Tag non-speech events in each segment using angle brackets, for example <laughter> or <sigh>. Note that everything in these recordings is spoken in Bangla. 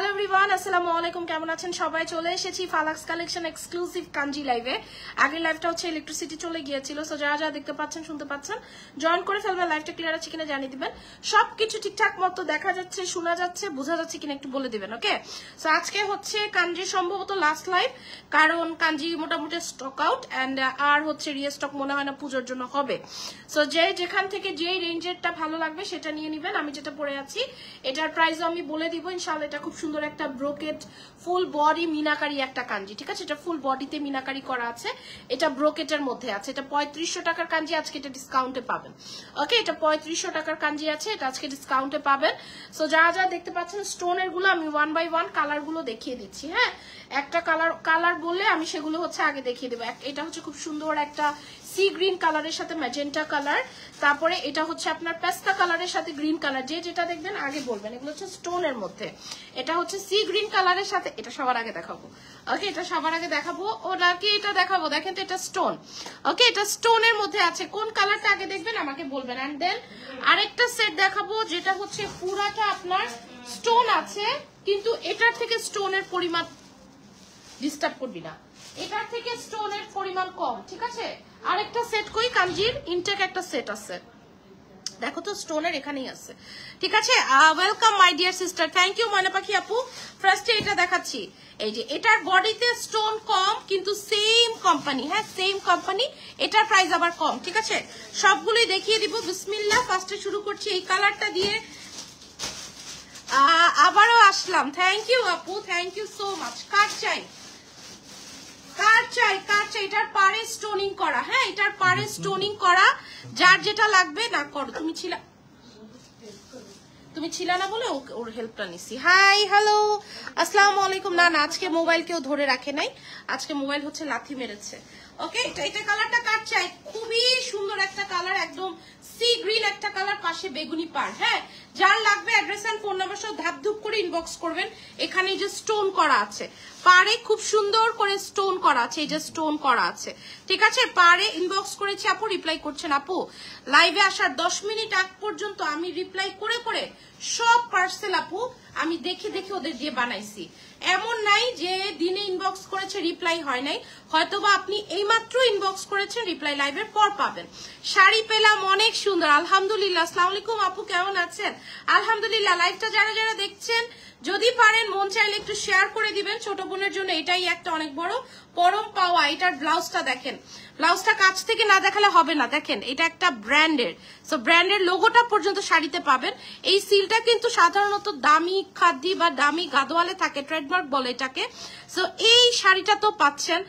হ্যালো এভরিওয়ান আসসালামু আলাইকুম কেমন আছেন সবাই চলে এসেছি ফালাক্স কালেকশন এক্সক্লুসিভ কাঞ্জি লাইভে আগের লাইভটা হচ্ছে ইলেকট্রিসিটি চলে গিয়েছিল সো যারা যা দেখতে পাচ্ছেন শুনতে পাচ্ছেন জয়েন করে ফেলবেন লাইভটা ক্লিয়ার আছে কিনা জানিয়ে দিবেন সবকিছু ঠিকঠাক মতো দেখা যাচ্ছে শোনা যাচ্ছে বোঝা যাচ্ছে কিনা একটু বলে দিবেন ওকে সো আজকে হচ্ছে কাঞ্জি সম্ভবত লাস্ট লাইভ কারণ কাঞ্জি মোটামুটি স্টক আউট অ্যান্ড আর হচ্ছে রিস্টক মনে হয় না পুজোর জন্য হবে সো যে যেখান থেকে যেই রেঞ্জেরটা ভালো লাগবে সেটা নিয়ে নিবেন আমি যেটা পরে আছি এটার প্রাইসও আমি বলে দিব ইনশাল্লাহ এটা খুব সুন্দর একটা ব্রোকেট ফুল বডি মিনাকারি একটা কাঞ্জি ঠিক আছে এটা ফুল বডিতে মিনাকারি করা আছে এটা ব্রোকেটের মধ্যে আছে এটা পঁয়ত্রিশশো টাকার কাঞ্জি আজকে এটা ডিসকাউন্টে পাবেন ওকে এটা পঁয়ত্রিশশো টাকার কাঞ্জি আছে এটা আজকে ডিসকাউন্টে পাবেন সো যা যা দেখতে পাচ্ছেন স্টোনের গুলো আমি ওয়ান বাই ওয়ান কালার গুলো দেখিয়ে দিচ্ছি হ্যাঁ একটা কালার কালার বললে আমি সেগুলো হচ্ছে আগে দেখিয়ে দেবো এটা হচ্ছে খুব সুন্দর একটা সি গ্রিন কালারের সাথে ম্যাজেন্টা কালার তারপরে এটা হচ্ছে আপনার পেস্তা কালারের সাথে গ্রিন কালার যে যেটা দেখবেন আগে বলবেন এগুলো হচ্ছে স্টোনের মধ্যে এটা হচ্ছে সি গ্রিন কালারের সাথে এটা সবার আগে দেখাবো ওকে এটা সবার আগে দেখাবো ও নাকি এটা দেখাবো দেখেন তো এটা স্টোন ওকে এটা স্টোনের মধ্যে আছে কোন কালারটা আগে দেখবেন আমাকে বলবেন অ্যান্ড দেন আরেকটা সেট দেখাবো যেটা হচ্ছে পুরাটা আপনার স্টোন আছে কিন্তু এটার থেকে স্টোনের পরিমাণ ডিস্টার্ব করবি না এটার থেকে স্টোনের পরিমাণ কম ঠিক আছে আরেকটা সেট কই কাঞ্জির ইনটেক একটা সেট আছে দেখো তো স্টোনের এখানেই আছে ঠিক আছে welcome my dear sister thank you Moyna Pakhi আপু ফার্স্টে এটা দেখাচ্ছি এই যে এটার বডিতে স্টোন কম কিন্তু সেম কোম্পানি হ্যাঁ সেম কোম্পানি এটার প্রাইস আবার কম ঠিক আছে সবগুলোই দেখিয়ে দিব বিসমিল্লা ফার্স্টে শুরু করছি এই কালারটা দিয়ে আবারও আসলাম থ্যাংক ইউ আপু থ্যাংক ইউ সো মাচ কার চাই কার করা হ্যাঁ এটার করা যার যেটা লাগবে না করো তুমি তুমি ছিল না ওর হেল্পটা হাই হ্যালো আসসালামু আলাইকুম না না আজকে মোবাইল কেউ ধরে রাখে নাই আজকে মোবাইল হচ্ছে লাথি মেরেছে ওকে তো এটা কালারটা কার চাই খুবই সুন্দর একটা কালার একদম সি গ্রিন একটা কালার পাশে বেগুনি পার হ্যাঁ যার লাগবে অ্যাড্রেস অ্যান্ড ফোন নাম্বার সহ ধাপ ধুপ করে ইনবক্স করবেন এখানে যে স্টোন করা আছে পারে খুব সুন্দর করে স্টোন করা আছে এই যে স্টোন করা আছে ঠিক আছে পারে ইনবক্স করেছি আপু রিপ্লাই করছেন আপু লাইভে আসার দশ মিনিট আগ পর্যন্ত আমি রিপ্লাই করে করে সব পার্সেল আপু আমি দেখে দেখে ওদের দিয়ে বানাইছি এমন নাই যে দিনে ইনবক্স করেছে রিপ্লাই হয় নাই হয়তোবা আপনি এইমাত্র ইনবক্স করেছেন রিপ্লাই লাইভের পর পাবেন শাড়ি পেলাম অনেক সুন্দর আলহামদুলিল্লাহ আসসালাম আলাইকুম আপু কেমন আছেন আলহামদুলিল্লাহ লাইভটা যারা যারা দেখছেন যদি পারেন মন চাইলে একটু শেয়ার করে দিবেন ছোট বোনের জন্য এটাই একটা অনেক বড় পরম পাওয়া এটার ব্লাউজটা দেখেন ব্লাউজটা কাছ থেকে না দেখালে হবে না দেখেন এটা একটা ব্র্যান্ডের সো ব্র্যান্ডের লোগোটা পর্যন্ত শাড়িতে পাবেন এই সিলটা কিন্তু সাধারণত দামি খাদি বা দামি গাদোয়ালে থাকে ট্রেডমার্ক বলে এটাকে সো এই শাড়িটা তো পাচ্ছেন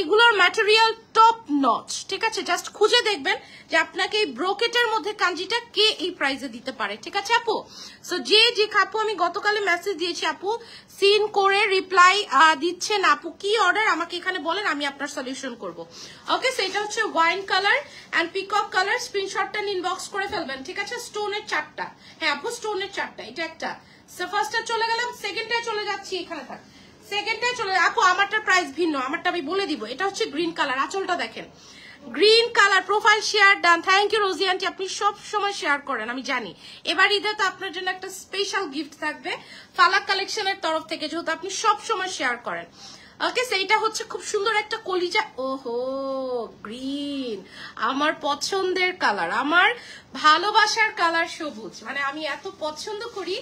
এগুলোর ম্যাটেরিয়াল টপ নচ ঠিক আছে জাস্ট খুঁজে দেখবেন যে আপনাকে এই ব্রোকেটের মধ্যে কাঞ্জিটা কে এই প্রাইজে দিতে পারে ঠিক আছে আপু সো যে যে আপু আমি গতকালে মেসেজ দিয়েছি আপু সিন করে রিপ্লাই দিচ্ছেন আপু কি অর্ডার আমাকে এখানে বলেন আমি আপনার সলিউশন করব ওকে সো এটা হচ্ছে wine colour and peacock colour স্ক্রিনশটটা ইনবক্স করে ফেলবেন ঠিক আছে স্টোনের চারটা হ্যাঁ আপু স্টোনের চারটা এটা একটা ফার্স্টটা চলে গেলাম সেকেন্ডটা চলে যাচ্ছি এখানে থাক সেকেন্ডটাই চলে আপু আমারটা প্রাইস ভিন্ন আমারটা আমি বলে দিব এটা হচ্ছে গ্রিন কালার আঁচলটা দেখেন green colour profile share done thank you Rosie aunty আপনি সব সময় শেয়ার করেন আমি জানি এবার ঈদে তো আপনার জন্য একটা স্পেশাল গিফট থাকবে ফালাক কালেকশনের তরফ থেকে যেহেতু আপনি সব সময় শেয়ার করেন ওকে সেইটা হচ্ছে খুব সুন্দর একটা কলিজা ওহো গ্রিন আমার পছন্দের কালার আমার ভালোবাসার কালার সবুজ মানে আমি এত পছন্দ করি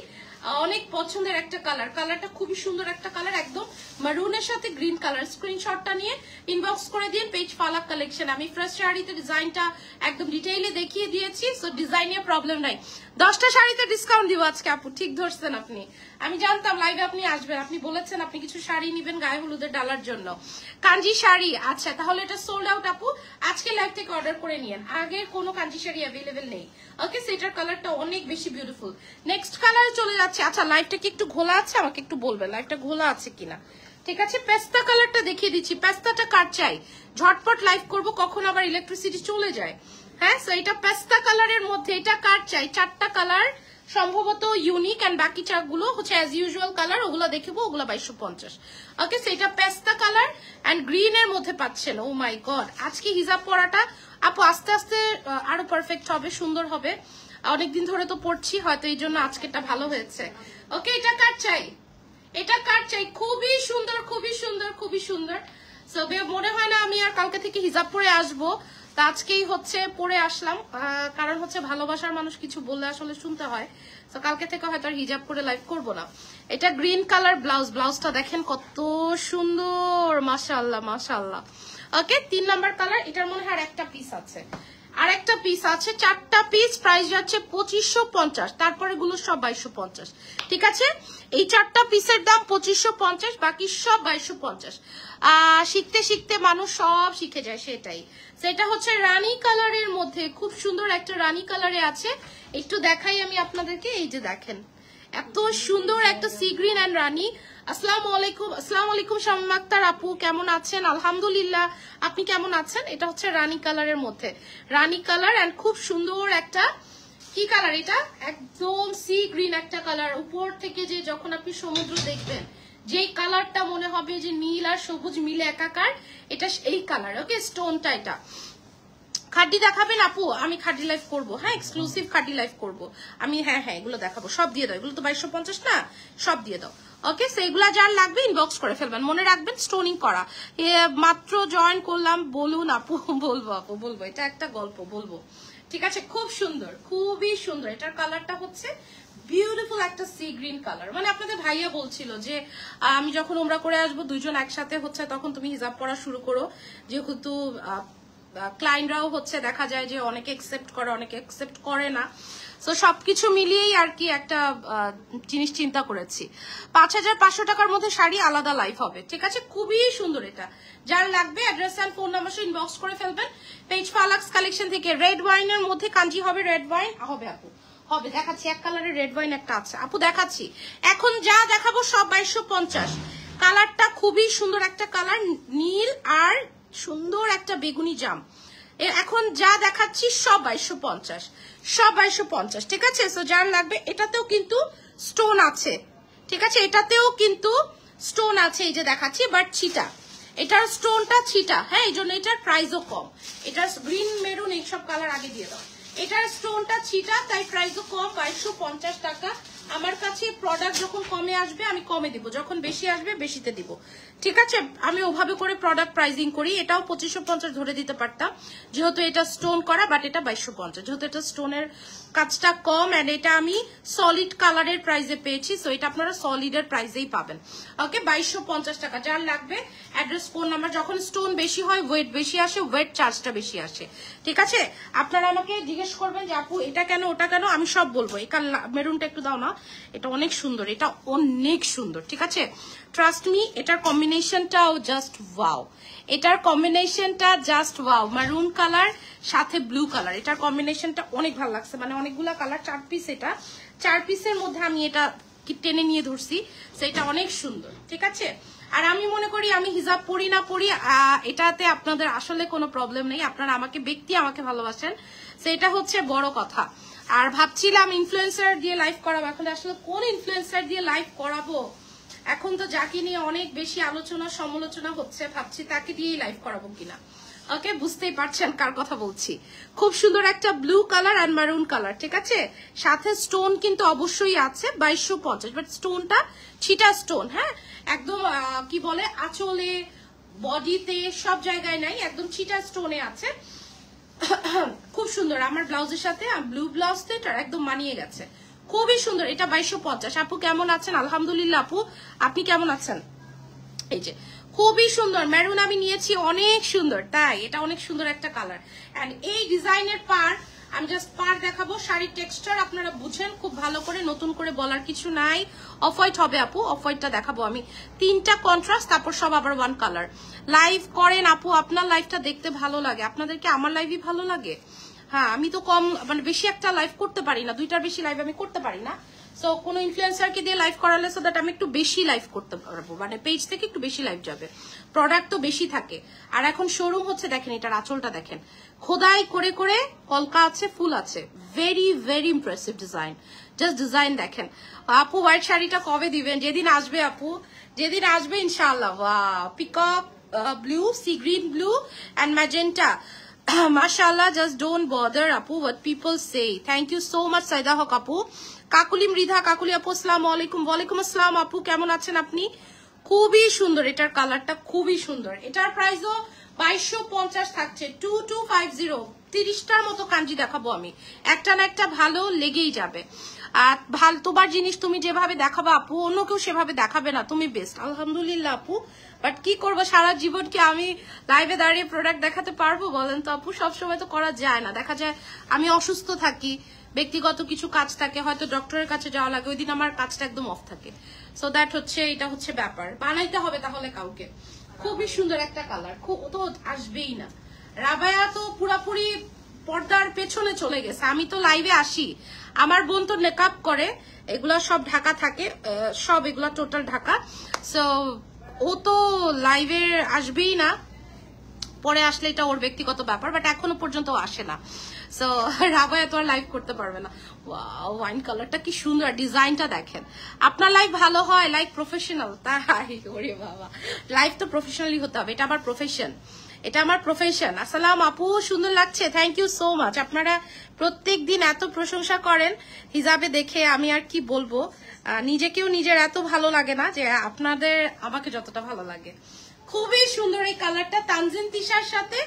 অনেক পছন্দের একটা কালার কালারটা খুবই সুন্দর একটা কালার একদম মারুনের সাথে গ্রিন কালার স্ক্রিনশটটা নিয়ে ইনবক্স করে দিন পেজ ফালাক কালেকশন আমি ফার্স্ট শাড়িতে ডিজাইনটা একদম ডিটেইলে দেখিয়ে দিয়েছি সো ডিজাইনের প্রবলেম নাই দশটা শাড়িতে ডিসকাউন্ট দিব আজকে আপু ঠিক ধরছেন আপনি আমি জানতাম লাইভে আপনি আসবেন আপনি বলেছেন আপনি কিছু শাড়ি নিবেন গায়ে হলুদের ডালার জন্য কাঞ্জি শাড়ি আচ্ছা তাহলে এটা সোল্ড আউট আপু আজকে লাইভ থেকে অর্ডার করে নিয়েন আগে কোনো কাঞ্জি শাড়ি অ্যাভেলেবেল নেই ওকে সেটার কালারটা অনেক বেশি বিউটিফুল নেক্সট কালারে চলে যাচ্ছে আচ্ছা লাইভটা কি একটু ঘোলা আছে আমাকে একটু বলবেন লাইভটা ঘোলা আছে কিনা ঠিক আছে পেস্তা কালারটা দেখিয়ে দিচ্ছি পেস্তাটা কার চাই ঝটপট লাইভ করব কখন আবার ইলেকট্রিসিটি চলে যায় হ্যাঁ সো এটা পেস্তা কালারের মধ্যে এটা কার চাই চারটা কালার সম্ভবত ইউনিক অ্যান্ড বাকি চারগুলো হচ্ছে অ্যাজ ইউজুয়াল কালার ওগুলো দেখব ওগুলো বাইশো পঞ্চাশ ওকে সেটা পেস্তা কালার অ্যান্ড গ্রিন এর মধ্যে পাচ্ছেন ও মাই গড আজকে হিজাব পরাটা আপু আস্তে আস্তে আরো পারফেক্ট হবে সুন্দর হবে অনেকদিন ধরে তো পড়ছি হয়তো এই জন্য আজকে এটা ভালো হয়েছে ওকে এটা কার চাই এটা কার চাই খুবই সুন্দর খুবই সুন্দর খুবই সুন্দর সবে মনে হয় না আমি আর কালকে থেকে হিজাব পরে আসবো তা আজকেই হচ্ছে পরে আসলাম কারণ হচ্ছে ভালোবাসার মানুষ কিছু বললে আসলে শুনতে হয় তো কালকে থেকে হয়তো আর হিজাব করে লাইভ করব না এটা গ্রিন কালার ব্লাউজ ব্লাউজটা দেখেন কত সুন্দর মাশাল্লাহ আল্লাহ ওকে তিন নাম্বার কালার এটার মনে হয় আর একটা পিস আছে আর একটা পিস আছে চারটা পিস প্রাইস যাচ্ছে পঁচিশশো পঞ্চাশ তারপরে গুলো সব বাইশশো পঞ্চাশ ঠিক আছে এই চারটা পিসের দাম পঁচিশশো পঞ্চাশ বাকি সব বাইশশো পঞ্চাশ শিখতে শিখতে মানুষ সব শিখে যায় সেটাই সেটা হচ্ছে রানি কালারের মধ্যে খুব সুন্দর একটা রানি কালারে আছে একটু দেখাই আমি আপনাদেরকে এই যে দেখেন এত সুন্দর একটা সি গ্রিন অ্যান্ড রানি আসসালাম আলাইকুম আসসালাম আলাইকুম শামাক্তার আপু কেমন আছেন আলহামদুলিল্লাহ আপনি কেমন আছেন এটা হচ্ছে রানি কালারের মধ্যে রানি কালার অ্যান্ড খুব সুন্দর একটা কি কালার এটা একদম সি গ্রিন একটা কালার উপর থেকে যে যখন আপনি সমুদ্র দেখবেন যেই কালারটা মনে হবে যে নীল আর সবুজ মিলে একাকার এটা এই কালার ওকে স্টোনটা এটা খাড্ডি দেখাবেন আপু আমি খাডি লাইফ করবো হ্যাঁ এক্সক্লুসিভ খাডি লাইফ করবো আমি হ্যাঁ হ্যাঁ এগুলো দেখাবো সব দিয়ে দাও এগুলো তো বাইশশো পঞ্চাশ না সব দিয়ে দাও ওকে সেইগুলা যার লাগবে ইনবক্স করে ফেলবেন মনে রাখবেন স্টোনিং করা মাত্র জয়েন করলাম বলুন আপু <laughs> বলবো আপু বলবো এটা একটা গল্প বলবো ঠিক আছে খুব সুন্দর খুবই সুন্দর এটার কালারটা হচ্ছে বিউটিফুল একটা সি গ্রিন কালার মানে আপনাদের ভাইয়া বলছিল যে আমি যখন ওমরা করে আসবো দুজন একসাথে হচ্ছে তখন তুমি হিজাব পড়া শুরু করো যেহেতু ক্লায়েন্টরাও হচ্ছে দেখা যায় যে অনেকে অ্যাকসেপ্ট করে অনেকে অ্যাকসেপ্ট করে না সো সবকিছু মিলিয়েই আর কি একটা জিনিস চিন্তা করেছি পাঁচ হাজার পাঁচশো টাকার মধ্যে শাড়ি আলাদা লাইফ হবে ঠিক আছে খুবই সুন্দর এটা যার লাগবে address and phone number inbox করে ফেলবেন পেজ ফালাক্স কালেকশন থেকে রেড ওয়াইনের মধ্যে কাঞ্জি হবে রেড ওয়াইন হবে আপু হবে দেখাচ্ছি এক কালারের রেড ওয়াইন একটা আছে আপু দেখাচ্ছি এখন যা দেখাবো সব বাইশশো পঞ্চাশ কালারটা খুবই সুন্দর একটা কালার নীল আর সুন্দর একটা বেগুনি জাম এখন যা দেখাচ্ছি সব বাইশশো পঞ্চাশ সব বাইশশো পঞ্চাশ ঠিক আছে সো যার লাগবে এটাতেও কিন্তু স্টোন আছে ঠিক আছে এটাতেও কিন্তু স্টোন আছে এই যে দেখাচ্ছি বাট ছিটা এটার স্টোনটা ছিটা হ্যাঁ এই জন্য এটার প্রাইসও কম এটার গ্রিন মেরুন এইসব কালার আগে দিয়ে দাও এটার স্টোনটা ছিটা তাই প্রাইসও কম বাইশশো পঞ্চাশ টাকা আমার কাছে প্রোডাক্ট যখন কমে আসবে আমি কমে দিব যখন বেশি আসবে বেশিতে দিব ঠিক আছে আমি ওভাবে করে প্রোডাক্ট প্রাইজিং করি এটাও পঁচিশশো পঞ্চাশ ধরে দিতে পারতাম যেহেতু এটা স্টোন করা বাট এটা বাইশশো পঞ্চাশ যেহেতু এটা স্টোনের কাজটা কম অ্যান্ড এটা আমি সলিড কালারের প্রাইজে পেয়েছি সো এটা আপনারা সলিডের প্রাইজেই পাবেন ওকে বাইশশো পঞ্চাশ টাকা যার লাগবে অ্যাড্রেস ফোন নাম্বার যখন স্টোন বেশি হয় ওয়েট বেশি আসে ওয়েট চার্জটা বেশি আসে ঠিক আছে আপনারা আমাকে জিজ্ঞেস করবেন যে আপু এটা কেন ওটা কেন আমি সব বলবো এই মেরুনটা একটু দাও না এটা অনেক সুন্দর এটা অনেক সুন্দর ঠিক আছে ট্রাস্ট মি এটার কম্বিনেশন কম্বিনেশনটাও জাস্ট ওয়াও এটার কম্বিনেশনটা জাস্ট ওয়াও মারুন কালার সাথে ব্লু কালার এটার কম্বিনেশনটা অনেক ভালো লাগছে মানে অনেকগুলা কালার চার পিস এটা চার পিসের মধ্যে আমি এটা টেনে নিয়ে ধরছি সেটা অনেক সুন্দর ঠিক আছে আর আমি মনে করি আমি হিজাব পরি না পরি এটাতে আপনাদের আসলে কোনো প্রবলেম নেই আপনারা আমাকে ব্যক্তি আমাকে ভালোবাসেন সেটা হচ্ছে বড় কথা আর ভাবছিলাম ইনফ্লুয়েন্সার দিয়ে লাইভ করাবো এখন আসলে কোন ইনফ্লুয়েন্সার দিয়ে লাইভ করাবো এখন তো যাকে নিয়ে অনেক বেশি আলোচনা সমালোচনা হচ্ছে ভাবছি তাকে দিয়েই লাইভ করাবো কিনা ওকে বুঝতেই পারছেন কার কথা বলছি খুব সুন্দর একটা ব্লু কালার আর মারুন কালার ঠিক আছে সাথে স্টোন কিন্তু অবশ্যই আছে বাইশশো পঞ্চাশ বাট স্টোনটা ছিটা স্টোন হ্যাঁ একদম কি বলে আঁচলে বডিতে সব জায়গায় নাই একদম ছিটা স্টোনে আছে <coughs> খুব সুন্দর আমার ব্লাউজের সাথে ব্লু ব্লাউজ তো একদম মানিয়ে গেছে খুবই সুন্দর এটা বাইশশো পঞ্চাশ আপু কেমন আছেন আলহামদুলিল্লাহ আপু আপনি কেমন আছেন এই যে খুবই সুন্দর ম্যারুন আমি নিয়েছি অনেক সুন্দর তাই এটা অনেক সুন্দর একটা কালার অ্যান্ড এই ডিজাইনের পার আমি জাস্ট পার দেখাবো শাড়ির টেক্সচার আপনারা বুঝেন খুব ভালো করে নতুন করে বলার কিছু নাই অফ হোয়াইট হবে আপু অফ হোয়াইটটা দেখাবো আমি তিনটা কন্ট্রাস্ট তারপর সব আবার ওয়ান কালার লাইভ করেন আপু আপনার লাইভটা দেখতে ভালো লাগে আপনাদেরকে আমার লাইভই ভালো লাগে হ্যাঁ আমি তো কম মানে বেশি একটা লাইভ করতে পারি না দুইটার বেশি লাইভ আমি করতে পারি না সো কোনো ইনফ্লুয়েন্সারকে দিয়ে লাইভ করালে সো দ্যাট আমি একটু বেশি লাইভ করতে পারবো মানে পেজ থেকে একটু বেশি লাইভ যাবে প্রোডাক্ট তো বেশি থাকে আর এখন শোরুম হচ্ছে দেখেন এটার আঁচলটা দেখেন খোদাই করে করে কলকা আছে ফুল আছে very very impressive design just design দেখেন আপু হোয়াইট শাড়িটা কবে দিবেন যেদিন আসবে আপু যেদিন আসবে ইনশাল্লাহ আপ blue sea green blue and magenta <coughs> mashallah just don't bother আপু what people say thank you so much saida hok apu Kakuli Mridha Kakuli আপু আসসালাম আলাইকুম ওয়ালাইকুম আসসালাম আপু কেমন আছেন আপনি খুবই সুন্দর এটার কালারটা খুবই সুন্দর এটার প্রাইসও বাইশশো পঞ্চাশ থাকছে টু টু ফাইভ জিরো তিরিশটার মতো কাঞ্জি দেখাবো আমি একটা না একটা ভালো লেগেই যাবে আর ভাল তোমার জিনিস তুমি যেভাবে দেখাবে আপু অন্য কেউ সেভাবে দেখাবে না তুমি বেস্ট আলহামদুলিল্লাহ আপু বাট কি করব সারা জীবন কি আমি লাইভে দাঁড়িয়ে প্রোডাক্ট দেখাতে পারবো বলেন তো আপু সবসময় তো করা যায় না দেখা যায় আমি অসুস্থ থাকি ব্যক্তিগত কিছু কাজ থাকে হয়তো ডক্টরের কাছে যাওয়া লাগে ওই দিন আমার কাজটা একদম অফ থাকে সো দ্যাট হচ্ছে এটা হচ্ছে ব্যাপার বানাইতে হবে তাহলে কাউকে খুবই সুন্দর একটা কালার খুব তো আসবেই না রাবায়া তো পুরাপুরি পর্দার পেছনে চলে গেছে আমি তো লাইভে আসি আমার বোন তো মেকআপ করে এগুলা সব ঢাকা থাকে সব এগুলা টোটাল ঢাকা সো ও তো লাইভে আসবেই না পরে আসলে এটা ওর ব্যক্তিগত ব্যাপার বাট এখনো পর্যন্ত আসে না সো রাবায়া তো আর লাইভ করতে পারবে না ওয়াইন কালারটা কি সুন্দর ডিজাইনটা দেখেন আপনার লাইফ ভালো হয় লাইভ প্রফেশনাল তাই ওরে বাবা লাইভ তো প্রফেশনালি হতে হবে এটা আবার প্রফেশন এটা আমার প্রফেশন আসসালাম আপু সুন্দর লাগছে থ্যাংক ইউ সো মাচ আপনারা প্রত্যেক দিন এত প্রশংসা করেন হিসাবে দেখে আমি আর কি বলবো নিজেকেও নিজের এত ভালো লাগে না যে আপনাদের আমাকে যতটা ভালো লাগে খুবই সুন্দর এই কালারটা তানজিন তিসার সাথে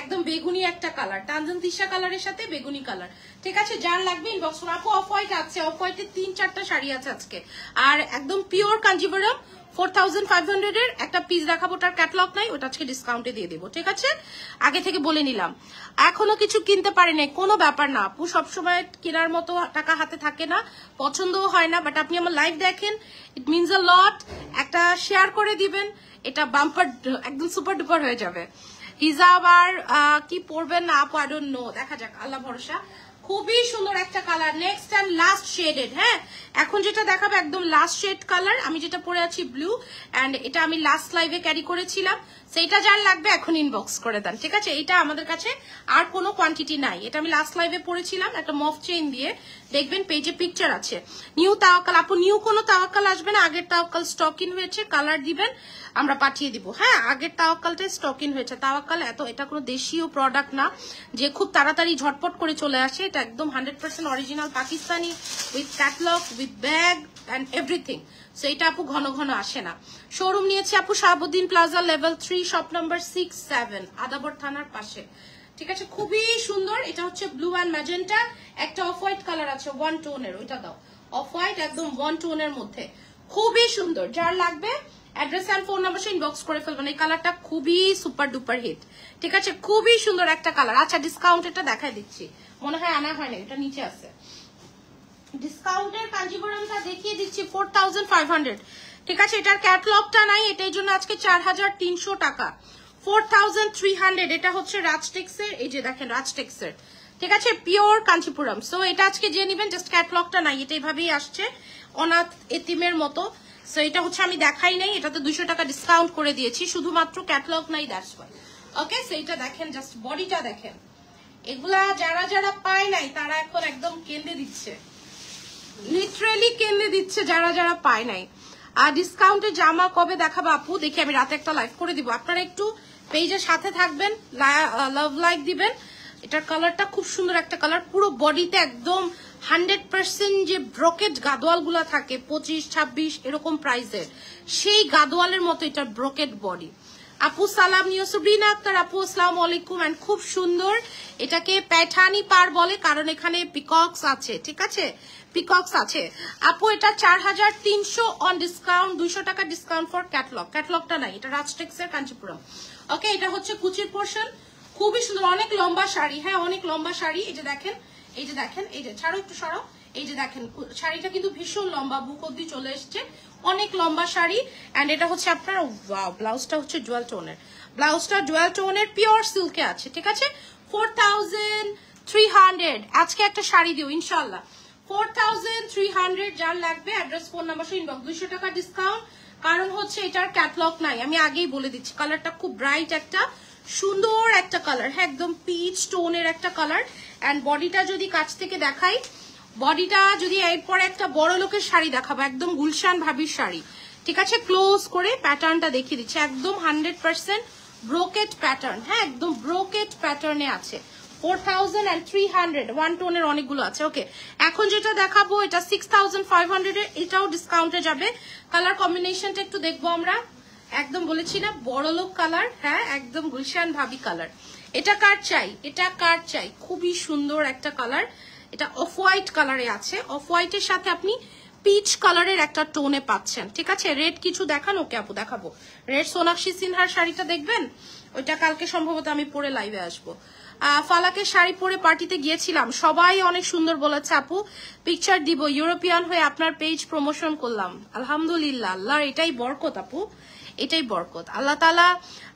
একদম বেগুনি একটা কালার তানজিন তিশা কালারের সাথে বেগুনি কালার ঠিক আছে যার লাগবে ইনবক্স আপু অফ হোয়াইট আছে অফ হোয়াইটের তিন চারটা শাড়ি আছে আজকে আর একদম pure Kanjivaram four thousand five হান্ড্রেডের একটা পিস দেখাবো ওটার ক্যাটলগ নাই ওটা আজকে ডিসকাউন্টে দিয়ে দেবো ঠিক আছে আগে থেকে বলে নিলাম এখনো কিছু কিনতে পারে নাই কোনো ব্যাপার না আপু সবসময় কেনার মতো টাকা হাতে থাকে না পছন্দও হয় না বাট আপনি আমার লাইভ দেখেন ইট মিনস আ লট একটা শেয়ার করে দিবেন এটা বাম্পার একদম সুপার ডুপার হয়ে যাবে হিজাব আর কি পরবেন না আপু আই ডোন্ট নো দেখা যাক আল্লাহ ভরসা খুবই সুন্দর একটা colour next and last shaded হ্যাঁ এখন যেটা দেখাবো একদম লাস্ট শেড কালার আমি যেটা পরে আছি ব্লু অ্যান্ড এটা আমি লাস্ট লাইভে ক্যারি করেছিলাম সেইটা যার লাগবে এখন ইনবক্স করে দেন ঠিক আছে এটা আমাদের কাছে আর কোনো কোয়ান্টিটি নাই এটা আমি লাস্ট লাইভে পড়েছিলাম একটা মফ চেইন দিয়ে দেখবেন পেজে পিকচার আছে নিউ তাওয়াকাল আপু নিউ কোনো তাওয়াকাল আসবে না আগের তাওয়াকাল স্টক ইন হয়েছে কালার দিবেন আমরা পাঠিয়ে দিব হ্যাঁ আগের তাওয়াক্কালটাই স্টক ইন হয়েছে তাওয়াকাল এত এটা কোনো দেশীয় প্রোডাক্ট না যে খুব তাড়াতাড়ি ঝটপট করে চলে আসে এটা একদম hundred percent original Pakistani with catalogue with bag and everything so এটা আপু ঘন ঘন আসে না শোরুম নিয়েছে আপু Shahabuddin plaza level three shop number six seven Adabor থানার পাশে ঠিক আছে খুবই সুন্দর এটা হচ্ছে ব্লু অ্যান্ড ম্যাজেন্টা একটা অফ হোয়াইট কালার আছে ওয়ান টোনের ওইটা দাও অফ হোয়াইট একদম ওয়ান টোনের মধ্যে খুবই সুন্দর যার লাগবে address and phone number inbox করে ফেলবেন এই কালারটা খুবই সুপার ডুপার হিট ঠিক আছে খুবই সুন্দর একটা কালার আচ্ছা ডিসকাউন্ট এটা দেখাই দিচ্ছি মনে হয় আনা হয় না এটা নিচে আছে ডিসকাউন্টের কাঞ্জিবরমটা দেখিয়ে দিচ্ছি ফোর ঠিক আছে এটার ক্যাটলগটা নাই এটাই জন্য আজকে চার টাকা ফোর এটা হচ্ছে এই যে দেখেন ঠিক আছে পিওর কাঞ্চিপুরম সো এটা আজকে যে নেবেন জাস্ট ক্যাটলগটা নাই এটা এইভাবেই আসছে অনাথ এতিমের মতো সো এটা হচ্ছে আমি দেখাই নাই এটাতে দুশো টাকা ডিসকাউন্ট করে দিয়েছি শুধুমাত্র ক্যাটলগ নাই দ্যাটস ওয়াই ওকে সেইটা দেখেন জাস্ট বডিটা দেখেন এগুলা যারা যারা পায় নাই তারা এখন একদম কেঁদে দিচ্ছে লিটারেলি কেঁদে দিচ্ছে যারা যারা পায় নাই আর ডিসকাউন্টে জামা কবে দেখাবো আপু দেখি আমি রাতে একটা লাইভ করে দিব আপনারা একটু পেজের সাথে থাকবেন লাভ লাইক দিবেন এটার কালারটা খুব সুন্দর একটা কালার পুরো বডিতে একদম হান্ড্রেড পার্সেন্ট যে ব্রোকেট গাদোয়ালগুলা থাকে পঁচিশ ছাব্বিশ এরকম প্রাইসের সেই গাদোয়ালের মতো এটা ব্রোকেট বডি আপু সালাম নিউ আক্তার আপু আসসালাম আলাইকুম অ্যান্ড খুব সুন্দর এটাকে প্যাঠানি পার বলে কারণ এখানে পিকক্স আছে ঠিক আছে পিকক্স আছে আপু এটা চার হাজার তিনশো অন ডিসকাউন্ট দুইশো টাকা ডিসকাউন্ট ফর ক্যাটলগ ক্যাটলগটা নাই এটা এর কাঞ্চিপুরম ওকে এটা হচ্ছে কুচির পোর্শন খুবই সুন্দর অনেক লম্বা শাড়ি হ্যাঁ অনেক লম্বা শাড়ি এটা দেখেন এই যে দেখেন এই যে ছাড়ো একটু সরাও এই যে দেখেন শাড়িটা কিন্তু ভীষণ লম্বা বুক অব্দি চলে এসছে অনেক লম্বা শাড়ি অ্যান্ড এটা হচ্ছে আপনার ব্লাউজটা হচ্ছে জুয়েল টোনের ব্লাউজটা জুয়েল টোনের পিওর সিল্কে আছে ঠিক আছে ফোর আজকে একটা শাড়ি দিও ইনশাল্লাহ ফোর যার লাগবে অ্যাড্রেস ফোন নাম্বার সহ দুইশো টাকা ডিসকাউন্ট কারণ হচ্ছে এটার ক্যাটলগ নাই আমি আগেই বলে দিচ্ছি কালারটা খুব ব্রাইট একটা সুন্দর একটা কালার হ্যাঁ একদম পিচ টোনের একটা কালার অ্যান্ড বডিটা যদি কাছ থেকে দেখাই বডিটা যদি এরপরে একটা বড় লোকের শাড়ি দেখাবো একদম গুলশান ভাবির শাড়ি ঠিক আছে ক্লোজ করে প্যাটার্নটা দেখিয়ে দিচ্ছে একদম হান্ড্রেড পার্সেন্ট ব্রোকেট প্যাটার্ন হ্যাঁ একদম ব্রোকেট প্যাটার্নে আছে four thousand and three hundred one টোনের অনেকগুলো আছে ওকে এখন যেটা দেখাবো এটা সিক্স থাউজেন্ড ফাইভ হান্ড্রেডের এটাও ডিসকাউন্টে যাবে কালার কম্বিনেশনটা একটু দেখবো আমরা একদম বলেছি না বড়লোক কালার হ্যাঁ একদম গুলশান ভাবি কালার এটা কার চাই এটা কার চাই খুবই সুন্দর একটা কালার এটা অফ হোয়াইট কালারে আছে অফ হোয়াইটের সাথে আপনি পিচ কালারের একটা টোনে পাচ্ছেন ঠিক আছে রেড কিছু দেখান ওকে আপু দেখাবো রেড সোনাক্ষী সিনহার শাড়িটা দেখবেন ওইটা কালকে সম্ভবত আমি পরে লাইভে আসবো ফালাকে শাড়ি পরে পার্টিতে গিয়েছিলাম সবাই অনেক সুন্দর বলেছে আপু পিকচার দিব ইউরোপিয়ান হয়ে আপনার পেজ প্রমোশন করলাম আলহামদুলিল্লাহ আল্লাহ এটাই বরকত আপু এটাই বরকত আল্লাহ তালা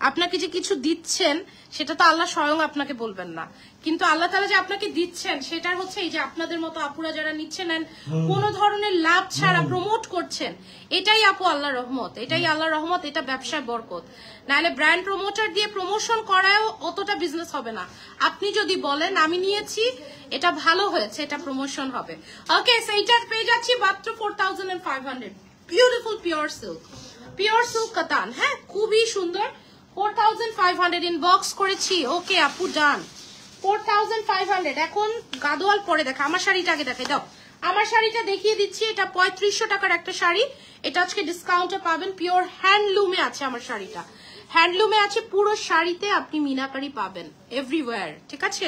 আপনাকে যে কিছু দিচ্ছেন সেটা তো আল্লাহ স্বয়ং আপনাকে বলবেন না কিন্তু আল্লাহ তালা যে আপনাকে দিচ্ছেন সেটা হচ্ছে এই যে আপনাদের মতো আপুরা যারা নিচ্ছেন কোন ধরনের লাভ ছাড়া প্রমোট করছেন এটাই আপু আল্লাহ রহমত এটাই আল্লাহ রহমত এটা ব্যবসায় বরকত নাহলে ব্র্যান্ড প্রমোটার দিয়ে প্রমোশন করায়ও অতটা বিজনেস হবে না আপনি যদি বলেন আমি নিয়েছি এটা ভালো হয়েছে এটা প্রমোশন হবে ওকে সেইটার পেয়ে যাচ্ছি মাত্র four thousand beautiful pure silk pure silk কাতান হ্যাঁ খুবই সুন্দর four thousand five hundred inbox করেছি ওকে আপু done four thousand five hundred এখন গাদোয়াল পরে দেখা আমার শাড়িটা আগে দেখে দাও আমার শাড়িটা দেখিয়ে দিচ্ছি এটা পঁয়ত্রিশশো টাকার একটা শাড়ি এটা আজকে ডিসকাউন্টে পাবেন পিওর হ্যান্ডলুমে আছে আমার শাড়িটা হ্যান্ডলুমে আছে পুরো শাড়িতে আপনি মিনাকারি পাবেন এভরিওয়ার ঠিক আছে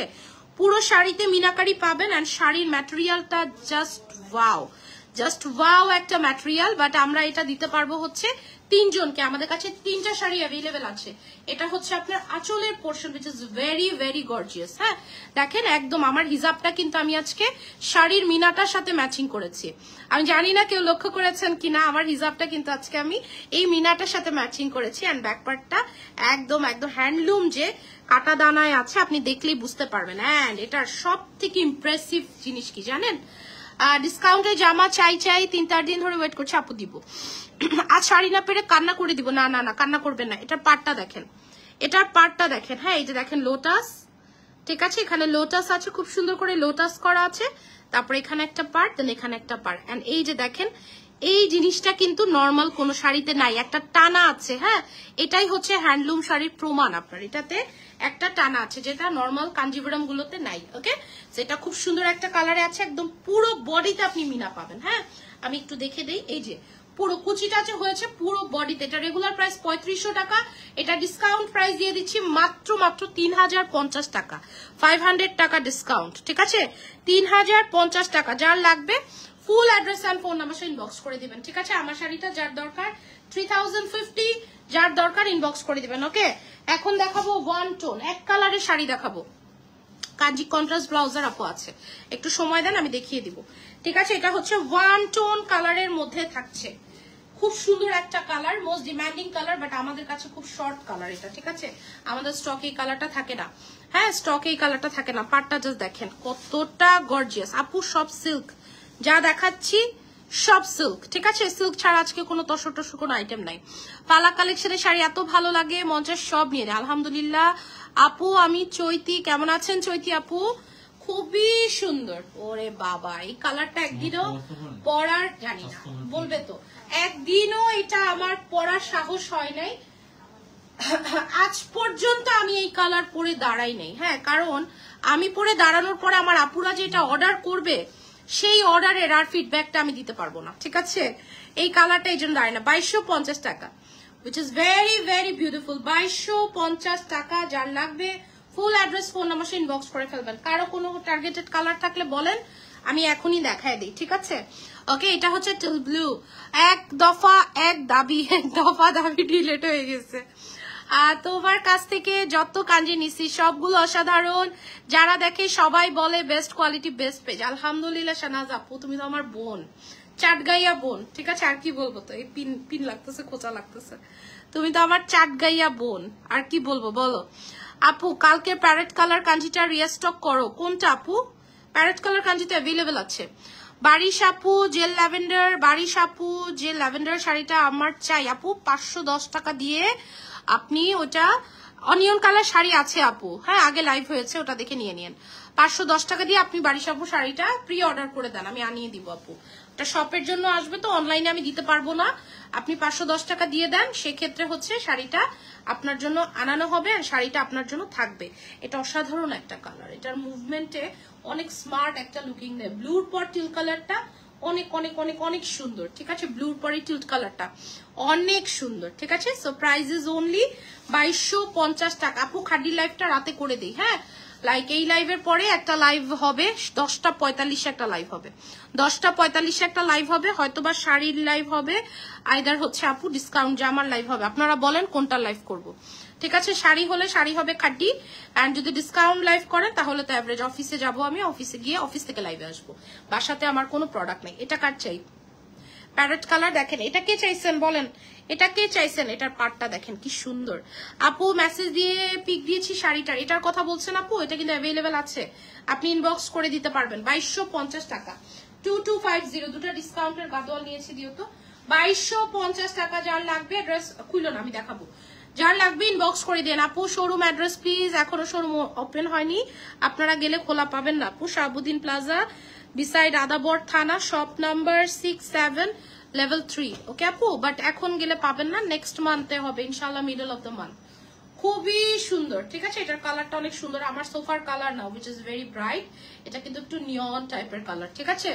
পুরো শাড়িতে মিনাকারি পাবেন অ্যান্ড শাড়ির ম্যাটেরিয়ালটা জাস্ট ওয়াও জাস্ট ওয়াও একটা ম্যাটেরিয়াল বাট আমরা এটা দিতে পারবো হচ্ছে তিনজনকে আমাদের কাছে তিনটা শাড়ি অ্যাভেলেবেল আছে এটা হচ্ছে আপনার আঁচলের portion which is very very gorgeous হ্যাঁ দেখেন একদম আমার হিজাবটা কিন্তু আমি আজকে শাড়ির মিনাটার সাথে ম্যাচিং করেছি আমি জানি না কেউ লক্ষ্য করেছেন কিনা আমার হিজাবটা কিন্তু আজকে আমি এই মিনাটার সাথে ম্যাচিং করেছি অ্যান্ড ব্যাকপার্টটা একদম একদম হ্যান্ডলুম যে কাটা দানায় আছে আপনি দেখলেই বুঝতে পারবেন অ্যান্ড এটার সব থেকে ইমপ্রেসিভ জিনিস কি জানেন ডিসকাউন্টে জামা চাই চাই তিন চার দিন ধরে ওয়েট করছে আপু দিব আর শাড়ি না পেরে কান্না করে দিব না না না কান্না করবেন না এটার পার্টটা দেখেন এটার পার্টটা দেখেন হ্যাঁ এই যে দেখেন লোটাস ঠিক আছে এখানে লোটাস আছে খুব সুন্দর করে লোটাস করা আছে তারপরে এখানে একটা পার্ট দেন এখানে একটা পার্ট অ্যান্ড এই যে দেখেন এই জিনিসটা কিন্তু নর্মাল কোনো শাড়িতে নাই একটা টানা আছে হ্যাঁ এটাই হচ্ছে হ্যান্ডলুম শাড়ির প্রমাণ আপনার এটাতে একটা টানা আছে যেটা নর্মাল কাঞ্জিবরম গুলোতে নাই ওকে সেটা খুব সুন্দর একটা কালারে আছে একদম পুরো বডিতে আপনি মিনা পাবেন হ্যাঁ আমি একটু দেখে দেই এই যে পুরো কুচিটা যে হয়েছে পুরো বডিতে এটা রেগুলার প্রাইস পঁয়ত্রিশশো টাকা এটা ডিসকাউন্ট প্রাইস দিয়ে দিচ্ছি মাত্র মাত্র তিন হাজার পঞ্চাশ টাকা ফাইভ হান্ড্রেড টাকা ডিসকাউন্ট ঠিক আছে তিন হাজার পঞ্চাশ টাকা যার লাগবে full address and phone number inbox করে দিবেন ঠিক আছে আমার শাড়িটা যার দরকার থ্রি যার দরকার ইনবক্স করে দিবেন ওকে এখন দেখাবো ওয়ান টোন এক কালারের শাড়ি দেখাবো কাজি কন্ট্রাস্ট ব্লাউজার আপো আছে একটু সময় দেন আমি দেখিয়ে দিব ঠিক আছে এটা হচ্ছে ওয়ান টোন কালারের মধ্যে থাকছে খুব সুন্দর একটা colour most demanding colour but আমাদের কাছে খুব শর্ট কালার এটা ঠিক আছে আমাদের স্টক এই কালারটা থাকে না হ্যাঁ স্টক এই কালারটা থাকে না পাটটা জাস্ট দেখেন কতটা গর্জিয়াস আপু সব সিল্ক যা দেখাচ্ছি সব সিল্ক ঠিক আছে সিল্ক ছাড়া আজকে কোনো তসর টসর কোনো আইটেম নাই পালা কালেকশনের শাড়ি এত ভালো লাগে মঞ্চের সব নিয়ে আলহামদুলিল্লাহ আপু আমি চৈতি কেমন আছেন চৈতি আপু খুবই সুন্দর ওরে বাবা এই কালারটা একদিনও পরার জানি না বলবে তো একদিনও এটা আমার পরার সাহস হয় নাই আজ পর্যন্ত আমি এই কালার পরে দাঁড়াই নাই হ্যাঁ কারণ আমি পরে দাঁড়ানোর পরে আমার আপুরা যে এটা অর্ডার করবে সেই অর্ডারের আর ফিডব্যাকটা আমি দিতে পারবো না ঠিক আছে এই কালারটা এই জন্য দাঁড়ায় না বাইশশো পঞ্চাশ টাকা which is very very beautiful বাইশশো পঞ্চাশ টাকা যার লাগবে full address phone number inbox করে ফেলবেন কারো কোনো টার্গেটেড কালার থাকলে বলেন আমি এখনই দেখায় দিই ঠিক আছে ওকে এটা হচ্ছে ব্লু এক দফা এক দাবি এক দফা দাবি ডিলেট হয়ে গেছে তোমার কাছ থেকে যত কাঞ্জি নিছি সবগুলো অসাধারণ যারা দেখে সবাই বলে বেস্ট কোয়ালিটি বেস্ট পেজ আলহামদুলিল্লাহ শানাজ আপু তুমি তো আমার বোন চাটগাইয়া বোন ঠিক আছে আর কি বলবো তো এই পিন পিন লাগতেছে খোঁচা লাগতেছে তুমি তো আমার চাটগাইয়া বোন আর কি বলবো বলো আপু কালকে প্যারেট কালার কাঞ্জিটা রিয়াস্টক করো কোনটা আপু প্যারেট কালার কাঞ্জিটা অ্যাভেলেবেল আছে বাড়ি সাপু জেল ল্যাভেন্ডার বাড়ি সাপু যে ল্যাভেন্ডার শাড়িটা আমার চাই আপু পাঁচশো টাকা দিয়ে আপনি ওটা অনিয়ন কালার শাড়ি আছে আপু হ্যাঁ আগে লাইভ হয়েছে ওটা দেখে নিয়ে নিন পাঁচশো দশ টাকা দিয়ে আপনি বাড়ি সাপু শাড়িটা প্রি অর্ডার করে দেন আমি আনিয়ে দিব আপু ওটা শপের জন্য আসবে তো অনলাইনে আমি দিতে পারবো না আপনি পাঁচশো দশ টাকা দিয়ে দেন সেক্ষেত্রে হচ্ছে শাড়িটা আপনার জন্য আনানো হবে আর শাড়িটা আপনার জন্য থাকবে এটা অসাধারণ একটা কালার এটার মুভমেন্টে অনেক স্মার্ট একটা লুকিং দেয় ব্লুর পর টিল কালারটা অনেক অনেক অনেক অনেক সুন্দর ঠিক আছে ব্লুর পরে টিউট কালারটা অনেক সুন্দর ঠিক আছে সো প্রাইস ইজ অনলি বাইশশো পঞ্চাশ টাকা আপু খাডি লাইভটা রাতে করে দিই হ্যাঁ লাইক এই লাইভের পরে একটা লাইভ হবে দশটা পঁয়তাল্লিশে একটা লাইভ হবে দশটা পঁয়তাল্লিশে একটা লাইভ হবে হয়তো বা শাড়ির লাইভ হবে আইদার হচ্ছে আপু ডিসকাউন্ট জামার লাইভ হবে আপনারা বলেন কোনটা লাইভ করব। ঠিক আছে শাড়ি হলে শাড়ি হবে খাটি অ্যান্ড যদি ডিসকাউন্ট লাইভ করেন তাহলে তো অ্যাভারেজ অফিসে যাব আমি অফিসে গিয়ে অফিস থেকে লাইভে আসবো বাসাতে আমার কোনো প্রোডাক্ট নেই এটা কার চাই প্যারেট কালার দেখেন এটা কে চাইছেন বলেন এটা কে চাইছেন এটার পার্টটা দেখেন কি সুন্দর আপু মেসেজ দিয়ে পিক দিয়েছি শাড়িটার এটার কথা বলছেন আপু এটা কিন্তু অ্যাভেলেবেল আছে আপনি ইনবক্স করে দিতে পারবেন বাইশশো পঞ্চাশ টাকা টু টু ফাইভ জিরো দুটা ডিসকাউন্টের গাদোয়াল নিয়েছি দিও তো বাইশশো পঞ্চাশ টাকা যার লাগবে ড্রেস খুলো না আমি দেখাবো যার লাগবে ইনবক্স করে দেন আপু শোরুম অ্যাড্রেস প্লিজ এখনো শোরুম ওপেন হয়নি আপনারা গেলে খোলা পাবেন না আপু শাহাবুদ্দিন প্লাজা বিসাইড আদাবর থানা shop number six seven level three okay আপু বাট এখন গেলে পাবেন না নেক্সট মান্থে হবে ইনশাল্লাহ মিডল অফ দ্য মান্থ খুবই সুন্দর ঠিক আছে এটার কালারটা অনেক সুন্দর আমার সোফার কালার না উইচ ইজ ভেরি ব্রাইট এটা কিন্তু একটু নিয়ন টাইপের কালার ঠিক আছে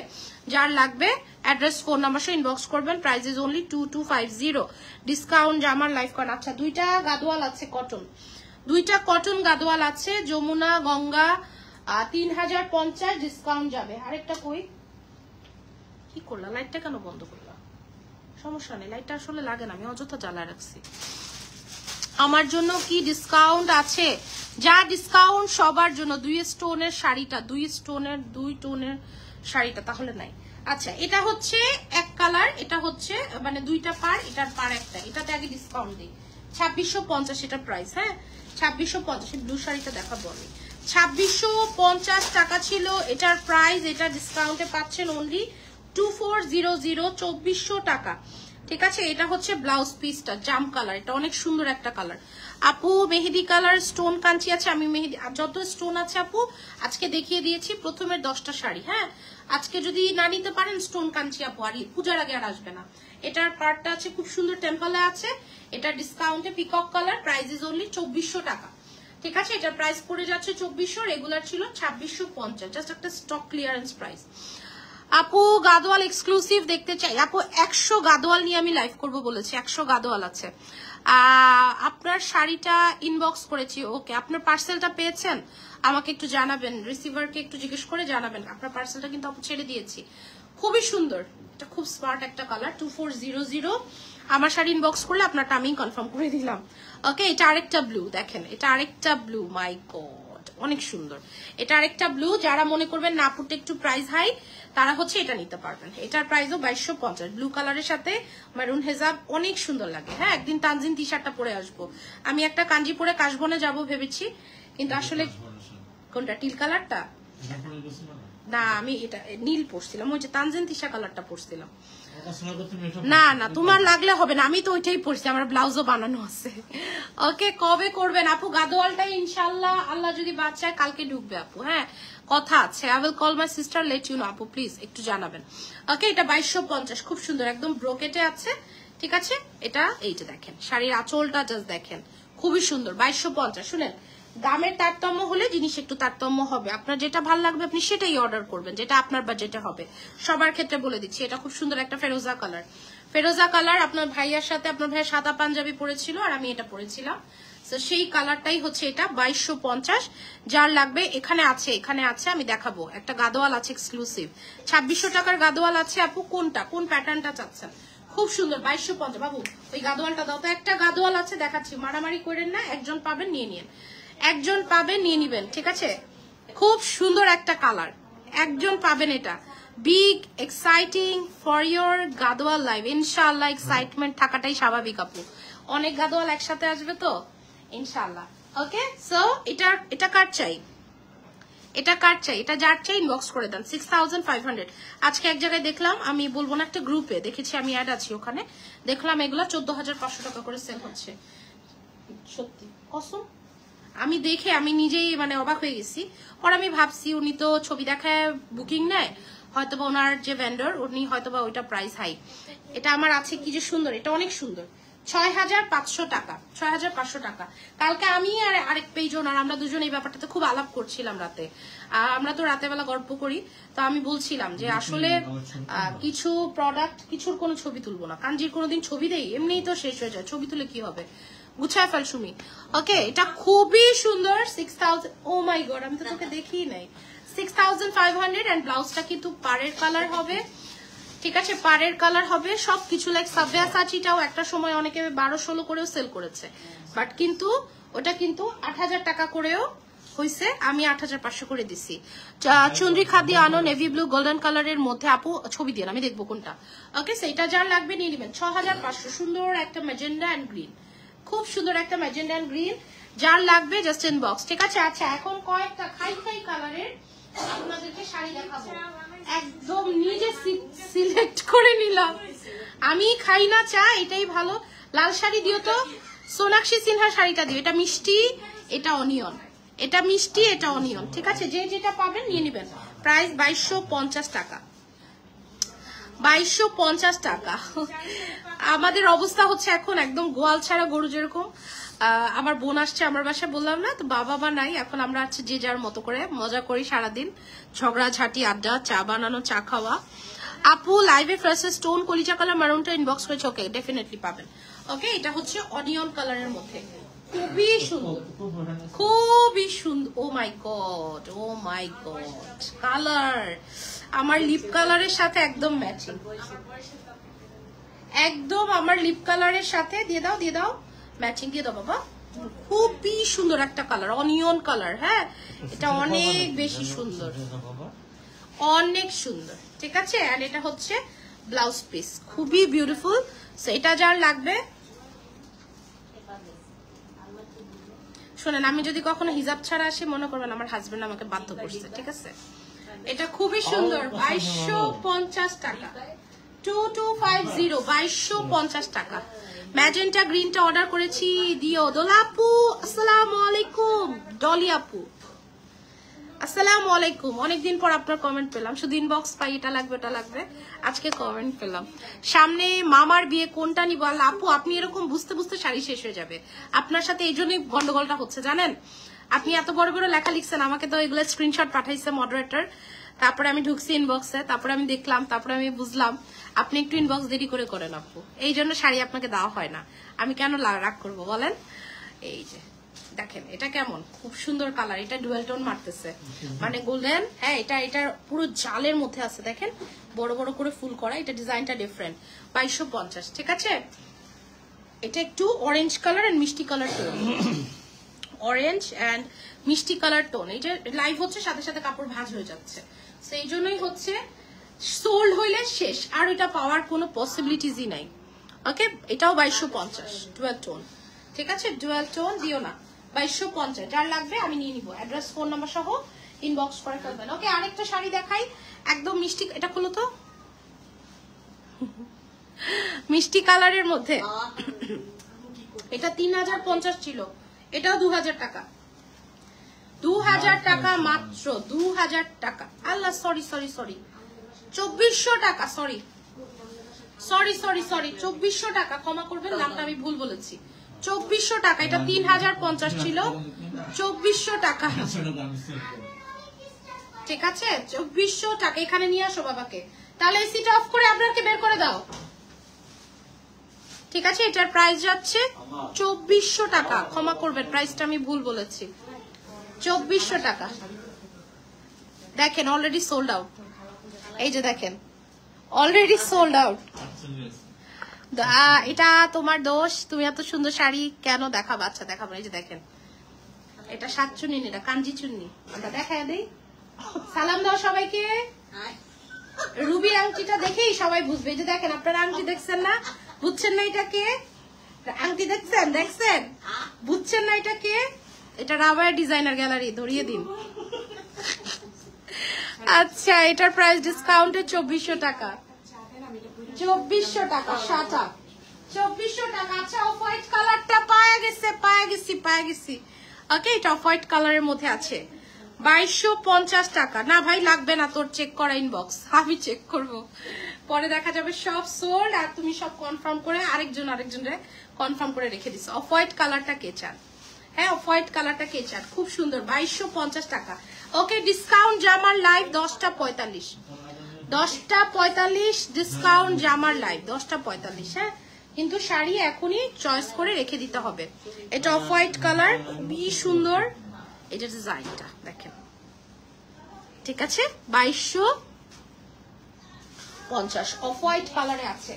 যার লাগবে অ্যাড্রেস ফোন নাম্বার সহ ইনবক্স করবেন price is only two two five zero discount জামার লাইফ কার্ড আচ্ছা দুইটা গাদোয়াল আছে কটন দুইটা কটন গাদোয়াল আছে যমুনা গঙ্গা তিন হাজার পঞ্চাশ ডিসকাউন্ট যাবে আরেকটা কই কি করলা লাইটটা কেন বন্ধ করলা সমস্যা নেই লাইটটা আসলে লাগে না আমি অযথা জ্বালায় রাখছি আমার জন্য কি ডিসকাউন্ট আছে যা ডিসকাউন্ট সবার জন্য দুই স্টোনের শাড়িটা দুই স্টোনের দুই টোনের শাড়িটা তাহলে নাই আচ্ছা এটা হচ্ছে এক কালার এটা হচ্ছে মানে দুইটা পার এটার পার একটা এটাতে আগে ডিসকাউন্ট দিই ছাব্বিশশো পঞ্চাশ এটা প্রাইস হ্যাঁ ছাব্বিশশো পঞ্চাশ ব্লু শাড়িটা দেখাবো আমি ছাব্বিশশো পঞ্চাশ টাকা ছিল এটার প্রাইস এটা ডিসকাউন্টে পাচ্ছেন only two four zero zero চব্বিশশো টাকা ঠিক আছে এটা হচ্ছে ব্লাউজ পিসটা জাম কালার এটা অনেক সুন্দর একটা কালার আপু মেহেদি কালার স্টোন কাঞ্চি আছে আমি মেহেদি যত স্টোন আছে আপু আজকে দেখিয়ে দিয়েছি প্রথমের দশটা শাড়ি হ্যাঁ আজকে যদি না নিতে পারেন স্টোন কাঞ্চি আপু আর পূজার আগে আর আসবে না এটার পার্টটা আছে খুব সুন্দর টেম্পলে আছে এটা ডিসকাউন্টে peacock colour price is only চব্বিশশো টাকা ঠিক আছে এটার প্রাইস পড়ে যাচ্ছে চব্বিশশো রেগুলার ছিল ছাব্বিশশো পঞ্চাশ জাস্ট একটা স্টক ক্লিয়ারেন্স প্রাইস আপু গাদোয়াল এক্সক্লুসিভ দেখতে চাই আপু একশো গাদোয়াল নিয়ে আমি লাইভ করব বলেছি একশো গাদোয়াল আছে আপনার শাড়িটা ইনবক্স করেছি ওকে আপনার পার্সেলটা পেয়েছেন আমাকে একটু জানাবেন রিসিভারকে একটু জিজ্ঞেস করে জানাবেন আপনার পার্সেলটা কিন্তু আপু ছেড়ে দিয়েছি খুবই সুন্দর এটা খুব স্মার্ট একটা colour two four zero zero আমার শাড়ি ইনবক্স করলে আপনারটা আমি কনফার্ম করে দিলাম ওকে এটা আরেকটা ব্লু দেখেন এটা আরেকটা ব্লু মাই গড অনেক সুন্দর এটা আরেকটা ব্লু যারা মনে করবেন না একটু প্রাইস হাই তারা হচ্ছে এটা নিতে পারবেন এটার প্রাইসও বাইশশো পঞ্চাশ ব্লু কালারের সাথে মেরুন হেজাব অনেক সুন্দর লাগে হ্যাঁ একদিন তানজিন টি শার্টটা পরে আসবো আমি একটা কাঞ্জি পরে কাশবনে যাব ভেবেছি কিন্তু আসলে কোনটা টিল কালারটা না আমি এটা নীল পরছিলাম ওই যে তানজিন তিশা কালারটা পরছিলাম না না তোমার লাগলে হবে না আমি তো ওইটাই পড়ছি আমার ব্লাউজও বানানো আছে ওকে কবে করবেন আপু গাদোয়ালটা ইনশাল্লাহ আল্লাহ যদি বাচ্চায় কালকে ঢুকবে আপু হ্যাঁ কথা আছে I will call my sister let you know আপু প্লিজ একটু জানাবেন ওকে এটা বাইশশো পঞ্চাশ খুব সুন্দর একদম ব্রোকেটে আছে ঠিক আছে এটা এইটা দেখেন শাড়ির আঁচলটা জাস্ট দেখেন খুবই সুন্দর বাইশশো পঞ্চাশ শুনেন দামের তারতম্য হলে জিনিস একটু তারতম্য হবে আপনার যেটা ভাল লাগবে আপনি সেটাই অর্ডার করবেন যেটা আপনার বাজেটে হবে সবার ক্ষেত্রে বলে দিচ্ছি এটা খুব সুন্দর একটা ফেরোজা কালার ফেরোজা কালার আপনার ভাইয়ার সাথে আপনার ভাইয়া সাদা পাঞ্জাবি পরেছিল আর আমি এটা পরেছিলাম তো সেই কালারটাই হচ্ছে এটা বাইশশো পঞ্চাশ যার লাগবে এখানে আছে এখানে আছে আমি দেখাবো একটা গাদোয়াল আছে এক্সক্লুসিভ ছাব্বিশশো টাকার গাদোয়াল আছে আপু কোনটা কোন প্যাটার্নটা চাচ্ছেন খুব সুন্দর বাইশশো পঞ্চাশ বাবু ওই গাদোয়ালটা দাও তো একটা গাদোয়াল আছে দেখাচ্ছি মারামারি করেন না একজন পাবেন নিয়ে নিন একজন পাবেন নিয়ে নিবেন ঠিক আছে খুব সুন্দর একটা কালার একজন পাবেন এটা big exciting for your Gadwal life ইনশাল্লাহ এক্সাইটমেন্ট থাকাটাই স্বাভাবিক আপু অনেক গাদোয়াল একসাথে আসবে তো ইনশাল্লাহ ওকে সো এটা এটা কার চাই এটা কার চাই এটা যার চাই ইনবক্স করে দেন সিক্স থাউজেন্ড ফাইভ হান্ড্রেড আজকে এক জায়গায় দেখলাম আমি বলবো না একটা গ্রুপে দেখেছি আমি অ্যাড আছি ওখানে দেখলাম এগুলো চোদ্দ হাজার পাঁচশো টাকা করে সেল হচ্ছে সত্যি কসম আমি দেখে আমি নিজেই মানে অবাক হয়ে গেছি পর আমি ভাবছি উনি তো ছবি দেখায় বুকিং নেয় হয়তোবা ওনার যে ভেন্ডর উনি হয়তোবা ওইটা প্রাইস হাই এটা আমার আছে কি যে সুন্দর এটা অনেক সুন্দর ছয় হাজার পাঁচশো টাকা ছয় হাজার পাঁচশো টাকা কালকে আমি আর আরেক পেজ আর আমরা দুজন এই ব্যাপারটাতে খুব আলাপ করছিলাম রাতে আমরা তো বেলা গল্প করি তো আমি বলছিলাম যে আসলে কিছু প্রোডাক্ট কিছুর কোনো ছবি তুলবো না কারণ যে কোনোদিন ছবি দেই এমনিই তো শেষ হয়ে যায় ছবি তুলে কি হবে গুছায় ফেল সুমি ওকে এটা খুবই সুন্দর six thousand oh my god আমি তো তোকে দেখি নাই six thousand five hundred and ব্লাউজটা কিন্তু পারের কালার হবে ঠিক আছে পারের কালার হবে সব কিছু লাইক সাবিয়া সাচিটাও একটা সময় অনেকে বারো ষোলো করেও সেল করেছে বাট কিন্তু ওটা কিন্তু আট টাকা করেও হয়েছে আমি আট হাজার পাঁচশো করে দিছি চন্দ্রী হ্যাঁ, খাদি আনো নেভি ব্লু গোল্ডেন কালারের মধ্যে আপু ছবি দিয়ে আমি দেখবো কোনটা ওকে সেইটা যার লাগবে নিয়ে নেবেন ছ হাজার পাঁচশো সুন্দর একটা ম্যাজেন্ডা অ্যান্ড গ্রিন খুব সুন্দর একটা ম্যাজেন্ডা অ্যান্ড গ্রিন যার লাগবে জাস্ট ইন বক্স ঠিক আছে আচ্ছা এখন কয়েকটা খাই খাই কালারের আপনাদেরকে শাড়ি দেখাবো একদম নিজে সিলেক্ট করে নিলাম আমি খাই না চা এটাই ভালো লাল শাড়ি দিও তো সোনাক্ষী সিনহা শাড়িটা দিও এটা মিষ্টি এটা অনিয়ন এটা মিষ্টি এটা অনিয়ন ঠিক আছে যে যেটা পাবেন নিয়ে নেবেন প্রাইস বাইশশো পঞ্চাশ টাকা বাইশশো পঞ্চাশ টাকা আমাদের অবস্থা হচ্ছে এখন একদম গোয়াল ছাড়া গরু যেরকম আমার বোন আসছে আমার বাসা বললাম না তো বাবা বা নাই এখন আমরা আছে যে যার মতো করে মজা করি সারাদিন ঝগড়া ঝাঁটি আড্ডা চা বানানো চা খাওয়া আপু লাইভে ফ্রেশ স্টোন কলিজা কালার মারুনটা ইনবক্স করেছে ওকে ডেফিনেটলি পাবেন ওকে এটা হচ্ছে অনিয়ন কালারের মধ্যে খুবই সুন্দর খুবই সুন্দর oh my god oh my god colour আমার লিপ কালারের সাথে একদম ম্যাচিং একদম আমার লিপ কালারের সাথে দিয়ে দাও দিয়ে দাও ম্যাচিং দিয়ে দাও বাবা খুবই সুন্দর একটা কালার অনিয়ন কালার হ্যাঁ এটা অনেক বেশি সুন্দর অনেক সুন্দর ঠিক আছে আর এটা হচ্ছে ব্লাউজ পিস খুবই বিউটিফুল এটা যার লাগবে শোনেন আমি যদি কখনো হিজাব ছাড়া আসি মনে করবেন আমার হাজবেন্ড আমাকে বাধ্য করছে ঠিক আছে এটা খুবই সুন্দর বাইশশো পঞ্চাশ টাকা টু টু ফাইভ জিরো বাইশশো পঞ্চাশ টাকা ম্যাজেন্টা গ্রিনটা অর্ডার করেছি দিও দোলা আপু আলাইকুম ডলি আপু আসসালামু আলাইকুম অনেকদিন পর আপনার কমেন্ট পেলাম শুধু ইনবক্স পাই এটা লাগবে এটা লাগবে আজকে কমেন্ট পেলাম সামনে মামার বিয়ে কোনটা নিব আল্লাহ আপু আপনি এরকম বুঝতে বুঝতে শাড়ি শেষ হয়ে যাবে আপনার সাথে এই জন্যই গন্ডগোলটা হচ্ছে জানেন আপনি এত বড় বড় লেখা লিখছেন আমাকে তো এগুলো স্ক্রিনশট পাঠাইছে মডারেটর তারপরে আমি ঢুকছি ইনবক্সে তারপরে আমি দেখলাম তারপরে আমি বুঝলাম আপনি একটু ইনবক্স দেরি করে করেন আপু এই জন্য শাড়ি আপনাকে দেওয়া হয় না আমি কেন রাগ করব বলেন এই যে দেখেন এটা কেমন খুব সুন্দর কালার এটা ডুয়েল টোন মারতেছে মানে গোল্ডেন হ্যাঁ এটা এটা পুরো জালের মধ্যে আছে দেখেন বড় বড় করে ফুল করা এটা ডিজাইনটা ডিফারেন্ট বাইশশো পঞ্চাশ ঠিক আছে এটা একটু অরেঞ্জ কালার অ্যান্ড মিষ্টি কালার টোন অরেঞ্জ অ্যান্ড মিষ্টি কালার টোন এটা লাইভ হচ্ছে সাথে সাথে কাপড় ভাজ হয়ে যাচ্ছে সেই জন্যই হচ্ছে সোল্ড হইলে শেষ আর এটা পাওয়ার কোনো পসিবিলিটিসই নাই ওকে এটাও বাইশশো পঞ্চাশ ডুয়েল টোন ঠিক আছে টুয়েলভ টোন দিও না বাইশশো পঞ্চাশ যার লাগবে আমি নিয়ে নিবো অ্যাড্রেস ফোন নাম্বার সহ ইনবক্স করে ফেলবেন ওকে আরেকটা শাড়ি দেখাই একদম মিষ্টি এটা খুলো তো মিষ্টি কালারের মধ্যে এটা তিন হাজার পঞ্চাশ ছিল এটাও দু হাজার টাকা দু হাজার টাকা মাত্র দু হাজার টাকা আল্লাহ সরি সরি সরি চব্বিশশো টাকা সরি সরি সরি সরি চব্বিশশো টাকা ক্ষমা করবেন নামটা আমি ভুল বলেছি চব্বিশশো টাকা এটা তিন হাজার পঞ্চাশ ছিল চব্বিশশো টাকা ঠিক আছে চব্বিশশো টাকা এখানে নিয়ে আসো বাবাকে তাহলে এসিটা অফ করে আপনাকে বের করে দাও ঠিক আছে এটার প্রাইস যাচ্ছে চব্বিশশো টাকা ক্ষমা করবেন প্রাইসটা আমি ভুল বলেছি চব্বিশশো টাকা দেখেন অলরেডি সোল্ড আউট এই যে দেখেন অলরেডি সোল্ড আউট এটা তোমার দোষ তুমি এত সুন্দর শাড়ি কেন দেখা বাচ্চা দেখাবো এই যে দেখেন এটা সাত চুনি এটা কাঞ্জি চুন্নি দেখা দিই সালাম দাও সবাইকে রুবি আংটিটা দেখেই সবাই বুঝবে যে দেখেন আপনারা আংটি দেখছেন না বুঝছেন না এটাকে আংটি দেখছেন দেখছেন বুঝছেন না এটাকে এটা রাবার ডিজাইনার গ্যালারি ধরিয়ে দিন আচ্ছা এটার প্রাইস ডিসকাউন্টে চব্বিশশো টাকা চব্বিশশো টাকা সাতা চব্বিশশো টাকা আচ্ছা হোয়াইট কালারটা গেছে গেছি গেছি ওকে এটা কালারের মধ্যে আছে বাইশশো পঞ্চাশ টাকা না ভাই লাগবে না তোর চেক চেক পরে দেখা যাবে সব সোল্ড আর তুমি সব কনফার্ম করে আরেকজন আরেকজনের কনফার্ম করে রেখে দিস অফ হোয়াইট কালারটা কে চান হ্যাঁ অফ হোয়াইট কালারটা কে চান খুব সুন্দর বাইশশো পঞ্চাশ টাকা ওকে ডিসকাউন্ট জামার লাইভ দশটা পঁয়তাল্লিশ দশটা পঁয়তাল্লিশ ডিসকাউন্ট জামার লাইভ দশটা পঁয়তাল্লিশ হ্যাঁ কিন্তু শাড়ি এখনই চয়েস করে রেখে দিতে হবে এটা অফ হোয়াইট কালার বি সুন্দর এটা ডিজাইনটা দেখেন ঠিক আছে বাইশশো পঞ্চাশ অফ হোয়াইট কালারে আছে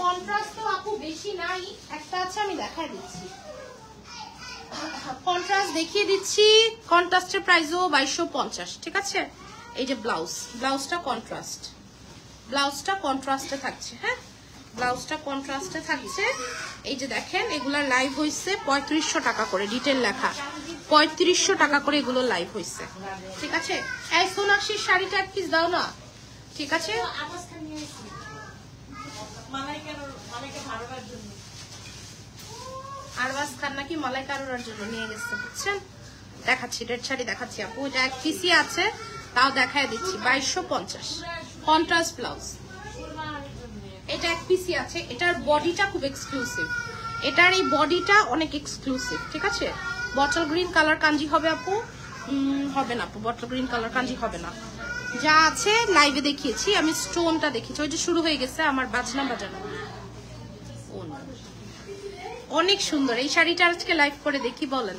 কন্ট্রাস্ট তো আপু বেশি নাই একটা আছে আমি দেখাই দিচ্ছি কন্ট্রাস্ট দেখিয়ে দিচ্ছি কন্ট্রাস্টের প্রাইসও বাইশশো পঞ্চাশ ঠিক আছে এই যে ব্লাউজ ব্লাউজটা কন্ট্রাস্ট ব্লাউজটা কন্ট্রাস্টে থাকছে হ্যাঁ ব্লাউজটা কন্ট্রাস্টে থাকছে এই যে দেখেন এগুলা লাইভ হয়েছে পঁয়ত্রিশশো টাকা করে ডিটেল লেখা পঁয়ত্রিশশো টাকা করে এগুলো লাইভ হয়েছে ঠিক আছে এই সোনাক্ষীর শাড়িটা এক পিস দাও না ঠিক আছে আরবাস খান নাকি মালাই কারোর জন্য নিয়ে গেছে বুঝছেন দেখাচ্ছি রেড শাড়ি দেখাচ্ছি আপু এটা এক পিসি আছে তাও দেখাই দিচ্ছি বাইশশো পঞ্চাশ কন্ট্রাস্ট ব্লাউজ এটা এক পিসি আছে এটার বডিটা খুব এক্সক্লুসিভ এটার এই বডিটা অনেক এক্সক্লুসিভ ঠিক আছে বটল গ্রিন কালার কাঞ্জি হবে আপু হবে না আপু বটল গ্রিন কালার কাঞ্জি হবে না যা আছে লাইভে দেখিয়েছি আমি স্টোনটা দেখিয়েছি ওই যে শুরু হয়ে গেছে আমার বাজনা বাজানো অনেক সুন্দর এই শাড়িটা আজকে লাইভ করে দেখি বলেন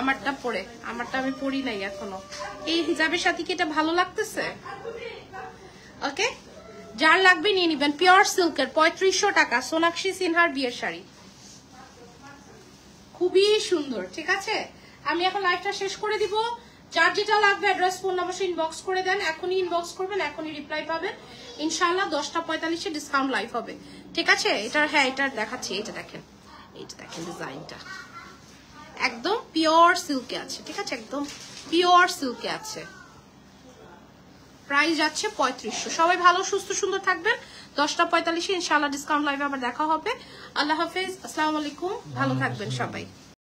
আমারটা পরে আমারটা আমি পরি নাই এখনো এই হিজাবের সাথে কি এটা ভালো লাগতেছে ওকে যার লাগবে নিয়ে নিবেন পিওর সিল্কের পঁয়ত্রিশশো টাকা সোনাক্ষী সিনহার বিয়ের শাড়ি খুবই সুন্দর ঠিক আছে আমি এখন লাইভটা শেষ করে দিব যার যেটা লাগবে অ্যাড্রেস ফোন নাম্বার ইনবক্স করে দেন এখনই ইনবক্স করবেন এখনই রিপ্লাই পাবেন ইনশাল্লাহ দশটা পঁয়তাল্লিশে ডিসকাউন্ট লাইভ হবে ঠিক আছে এটার হ্যাঁ এটার দেখাচ্ছি এটা দেখেন এইটা দেখেন ডিজাইনটা একদম পিওর সিল্কে আছে ঠিক আছে একদম পিওর সিল্কে আছে প্রাইস যাচ্ছে পঁয়ত্রিশশো সবাই ভালো সুস্থ সুন্দর থাকবেন দশটা পঁয়তাল্লিশে ইনশাল্লাহ ডিসকাউন্ট লাইভে আবার দেখা হবে আল্লাহ হাফেজ আসসালামু আলাইকুম ভালো থাকবেন সবাই